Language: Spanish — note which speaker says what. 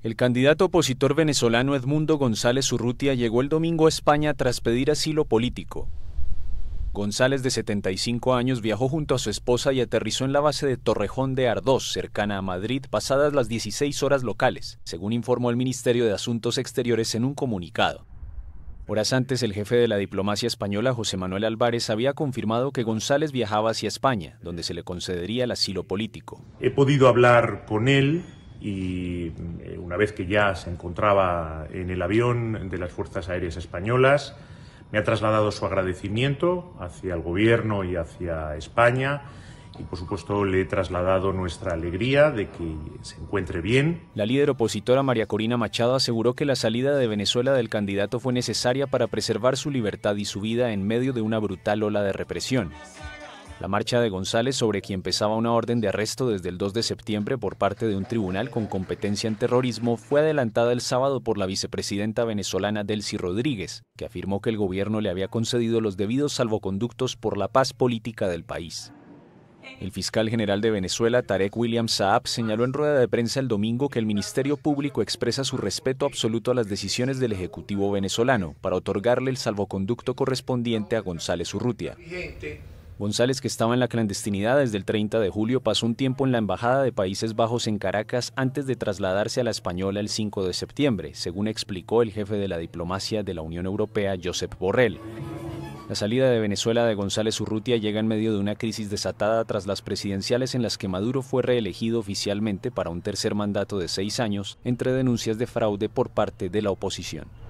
Speaker 1: El candidato opositor venezolano Edmundo González Urrutia llegó el domingo a España tras pedir asilo político. González, de 75 años, viajó junto a su esposa y aterrizó en la base de Torrejón de Ardós, cercana a Madrid, pasadas las 16 horas locales, según informó el Ministerio de Asuntos Exteriores en un comunicado. Horas antes, el jefe de la diplomacia española, José Manuel Álvarez, había confirmado que
Speaker 2: González viajaba hacia España, donde se le concedería el asilo político. He podido hablar con él y eh, una vez que ya se encontraba en el avión de las Fuerzas Aéreas Españolas, me ha trasladado su agradecimiento hacia el Gobierno y hacia España y por supuesto le he trasladado nuestra alegría de que
Speaker 1: se encuentre bien. La líder opositora María Corina Machado aseguró que la salida de Venezuela del candidato fue necesaria para preservar su libertad y su vida en medio de una brutal ola de represión. La marcha de González sobre quien pesaba una orden de arresto desde el 2 de septiembre por parte de un tribunal con competencia en terrorismo fue adelantada el sábado por la vicepresidenta venezolana Delcy Rodríguez, que afirmó que el gobierno le había concedido los debidos salvoconductos por la paz política del país. El fiscal general de Venezuela, Tarek William Saab, señaló en rueda de prensa el domingo que el Ministerio Público expresa su respeto absoluto a las decisiones del Ejecutivo venezolano para otorgarle el salvoconducto correspondiente a González Urrutia. González, que estaba en la clandestinidad desde el 30 de julio, pasó un tiempo en la Embajada de Países Bajos en Caracas antes de trasladarse a la Española el 5 de septiembre, según explicó el jefe de la diplomacia de la Unión Europea, Josep Borrell. La salida de Venezuela de González Urrutia llega en medio de una crisis desatada tras las presidenciales en las que Maduro fue reelegido oficialmente para un tercer mandato de seis años entre denuncias de fraude por parte de la oposición.